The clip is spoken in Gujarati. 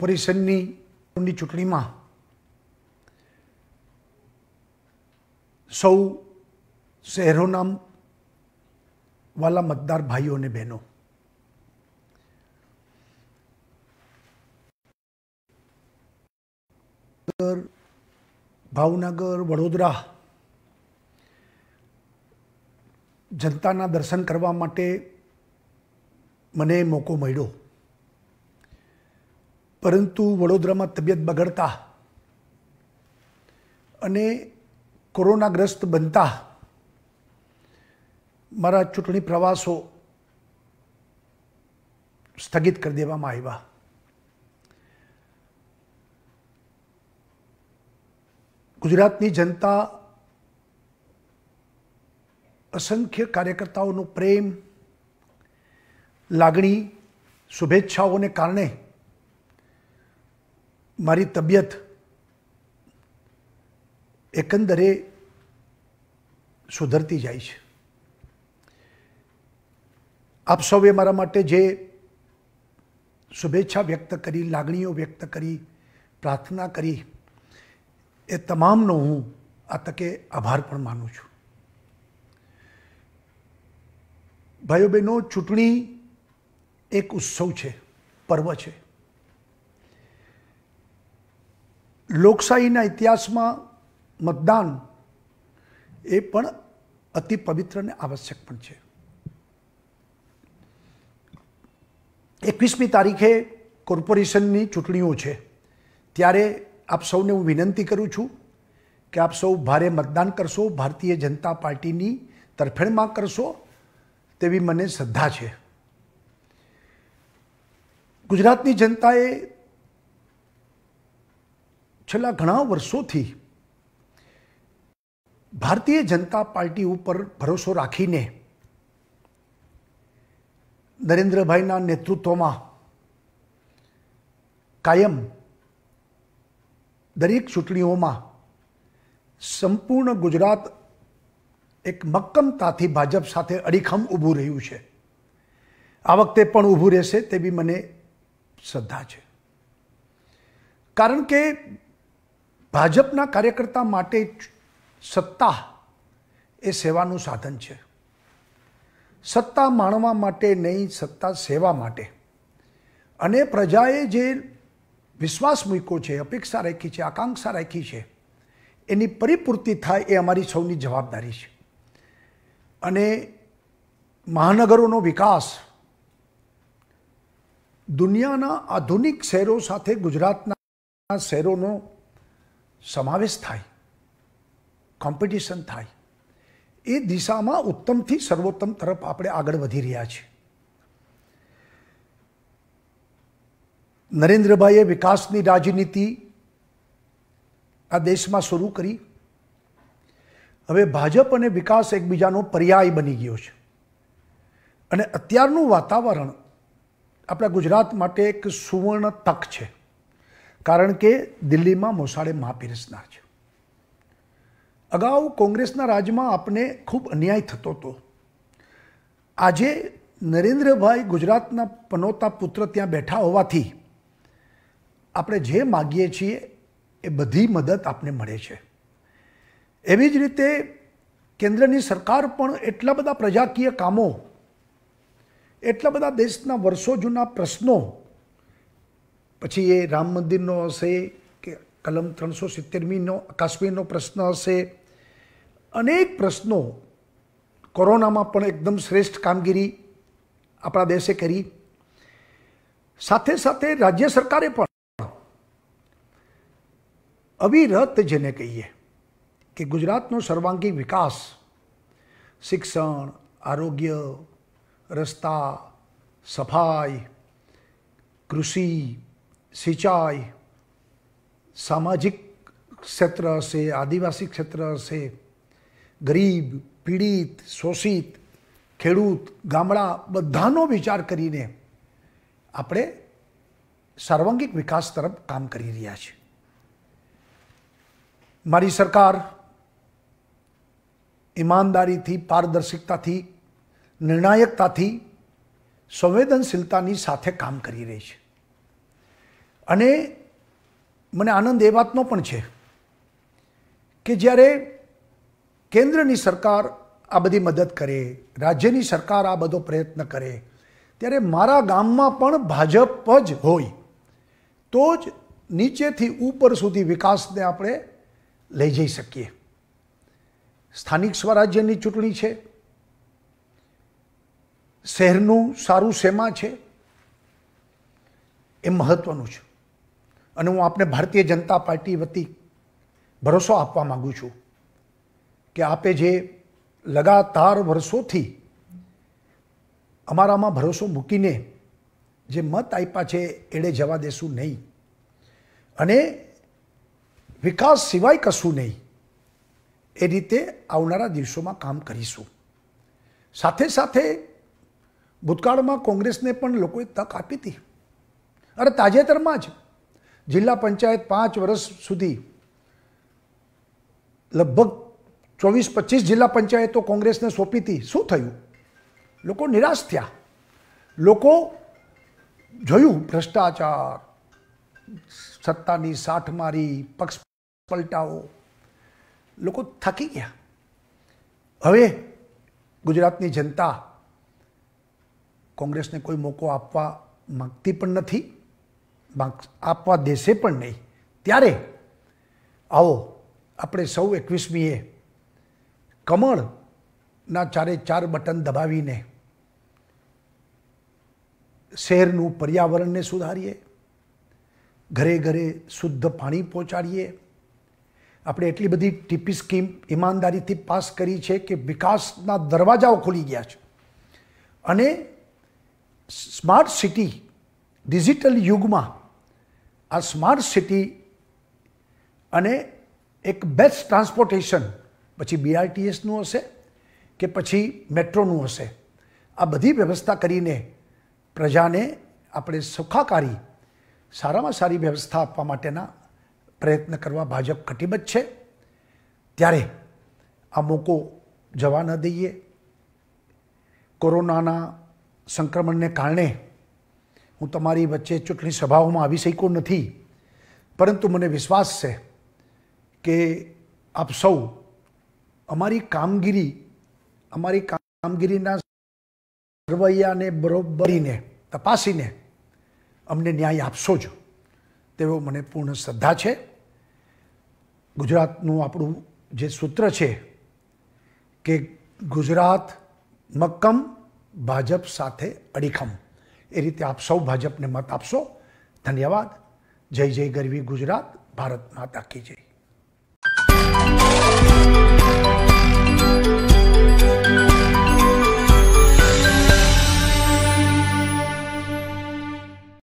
કોર્પોરેશનની ચૂંટણીમાં સૌ શહેરોના વાલા મતદાર ભાઈઓ અને બહેનો ભાવનગર વડોદરા જનતાના દર્શન કરવા માટે મને મોકો મળ્યો પરંતુ વડોદરામાં તબિયત બગડતા અને કોરોનાગ્રસ્ત બનતા મારા ચૂંટણી પ્રવાસો સ્થગિત કરી દેવામાં આવ્યા ગુજરાતની જનતા અસંખ્ય કાર્યકર્તાઓનો પ્રેમ લાગણી શુભેચ્છાઓને કારણે મારી તબિયત એકંદરે સુધરતી જાય છે આપ સૌએ મારા માટે જે શુભેચ્છા વ્યક્ત કરી લાગણીઓ વ્યક્ત કરી પ્રાર્થના કરી એ તમામનો હું આ તકે આભાર પણ માનું છું ભાઈઓ બહેનો ચૂંટણી એક ઉત્સવ છે પર્વ છે લોકશાહીના ઇતિહાસમાં મતદાન એ પણ અતિ પવિત્ર અને આવશ્યક પણ છે એકવીસમી તારીખે કોર્પોરેશનની ચૂંટણીઓ છે ત્યારે આપ સૌને હું વિનંતી કરું છું કે આપ સૌ ભારે મતદાન કરશો ભારતીય જનતા પાર્ટીની તરફેણમાં કરશો તેવી મને શ્રદ્ધા છે ગુજરાતની જનતાએ છેલ્લા ઘણા વર્ષોથી ભારતીય જનતા પાર્ટી ઉપર ભરોસો રાખીને નરેન્દ્રભાઈના નેતૃત્વમાં કાયમ દરેક ચૂંટણીઓમાં સંપૂર્ણ ગુજરાત એક મક્કમતાથી ભાજપ સાથે અડીખમ ઊભું રહ્યું છે આ વખતે પણ ઊભું રહેશે તેવી મને શ્રદ્ધા છે કારણ કે ભાજપના કાર્યકર્તા માટે સત્તા એ સેવાનું સાધન છે સત્તા માણવા માટે નહીં સત્તા સેવા માટે અને પ્રજાએ જે વિશ્વાસ મૂક્યો છે અપેક્ષા રાખી છે આકાંક્ષા રાખી છે એની પરિપૂર્તિ થાય એ અમારી સૌની જવાબદારી છે અને મહાનગરોનો વિકાસ દુનિયાના આધુનિક શહેરો સાથે ગુજરાતના શહેરોનો સમાવેશ થાય કોમ્પિટિશન થાય એ દિશામાં ઉત્તમથી સર્વોત્તમ તરફ આપણે આગળ વધી રહ્યા છીએ નરેન્દ્રભાઈએ વિકાસની રાજનીતિ આ દેશમાં શરૂ કરી હવે ભાજપ અને વિકાસ એકબીજાનો પર્યાય બની ગયો છે અને અત્યારનું વાતાવરણ આપણા ગુજરાત માટે એક સુવર્ણ તક છે કારણ કે દિલ્હીમાં મોસાળે મા પીરસનાર છે અગાઉ કોંગ્રેસના રાજમાં આપને ખૂબ અન્યાય થતો હતો આજે નરેન્દ્રભાઈ ગુજરાતના પનોતા પુત્ર ત્યાં બેઠા હોવાથી આપણે જે માગીએ છીએ એ બધી મદદ આપને મળે છે એવી જ રીતે કેન્દ્રની સરકાર પણ એટલા બધા પ્રજાકીય કામો એટલા બધા દેશના વર્ષો જૂના પ્રશ્નો પછી એ રામ મંદિરનો હશે કે કલમ ત્રણસો સિત્તેરમીનો કાશ્મીરનો પ્રશ્ન હશે અનેક પ્રશ્નો કોરોનામાં પણ એકદમ શ્રેષ્ઠ કામગીરી આપણા દેશે કરી સાથે સાથે રાજ્ય સરકારે પણ અવિરત જેને કહીએ કે ગુજરાતનો સર્વાંગી વિકાસ શિક્ષણ આરોગ્ય રસ્તા સફાઈ કૃષિ સિંચાઈ સામાજિક ક્ષેત્ર હશે આદિવાસી ક્ષેત્ર હશે ગરીબ પીડિત શોષિત ખેડૂત ગામડા બધાનો વિચાર કરીને આપણે સાર્વાંગિક વિકાસ તરફ કામ કરી રહ્યા છે મારી સરકાર ઈમાનદારીથી પારદર્શિકતાથી નિર્ણાયકતાથી સંવેદનશીલતાની સાથે કામ કરી રહી છે અને મને આનંદ એ વાતનો પણ છે કે જ્યારે કેન્દ્રની સરકાર આ બધી મદદ કરે રાજ્યની સરકાર આ બધો પ્રયત્ન કરે ત્યારે મારા ગામમાં પણ ભાજપ જ હોય તો જ નીચેથી ઉપર સુધી વિકાસને આપણે લઈ જઈ શકીએ સ્થાનિક સ્વરાજ્યની ચૂંટણી છે શહેરનું સારું સેમા છે એ મહત્ત્વનું છે અને હું આપને ભારતીય જનતા પાર્ટી વતી ભરોસો આપવા માગું છું કે આપે જે લગાતાર વર્ષોથી અમારામાં ભરોસો મૂકીને જે મત આપ્યા છે એણે જવા દેશું નહીં અને વિકાસ સિવાય કશું નહીં એ રીતે આવનારા દિવસોમાં કામ કરીશું સાથે સાથે ભૂતકાળમાં કોંગ્રેસને પણ લોકોએ તક આપી હતી અરે તાજેતરમાં જ જિલ્લા પંચાયત પાંચ વર્ષ સુધી લગભગ ચોવીસ પચીસ જિલ્લા પંચાયતો કોંગ્રેસને સોંપી હતી શું થયું લોકો નિરાશ થયા લોકો જોયું ભ્રષ્ટાચાર સત્તાની સાઠમારી પક્ષ પલટાવો લોકો થાકી ગયા હવે ગુજરાતની જનતા કોંગ્રેસને કોઈ મોકો આપવા માગતી પણ નથી માર્ક્સ આપવા દેશે પણ નહીં ત્યારે આવો આપણે સૌ એકવીસમીએ કમળના ચારે ચાર બટન દબાવીને શહેરનું પર્યાવરણને સુધારીએ ઘરે ઘરે શુદ્ધ પાણી પહોંચાડીએ આપણે એટલી બધી ટીપી સ્કીમ ઈમાનદારીથી પાસ કરી છે કે વિકાસના દરવાજાઓ ખોલી ગયા છે અને સ્માર્ટ સિટી ડિજિટલ યુગમાં આ સ્માર્ટ સિટી અને એક બેસ્ટ ટ્રાન્સપોર્ટેશન પછી બીઆરટીએસનું હશે કે પછી મેટ્રોનું હશે આ બધી વ્યવસ્થા કરીને પ્રજાને આપણે સુખાકારી સારામાં સારી વ્યવસ્થા આપવા માટેના પ્રયત્ન કરવા ભાજપ કટિબદ્ધ છે ત્યારે આ મોકો જવા ન દઈએ કોરોનાના સંક્રમણને કારણે હું તમારી વચ્ચે ચૂંટણી સભાઓમાં આવી શક્યો નથી પરંતુ મને વિશ્વાસ છે કે આપ સૌ અમારી કામગીરી અમારી કામગીરીના સરવૈયાને બરોબરીને તપાસીને અમને ન્યાય આપશો જ તેવો મને પૂર્ણ શ્રદ્ધા છે ગુજરાતનું આપણું જે સૂત્ર છે કે ગુજરાત મક્કમ ભાજપ સાથે અડીખમ એ રીતે આપ સૌ ભાજપને મત આપશો ધન્યવાદ જય જય ગરવી ગુજરાત ભારત માતા કી જય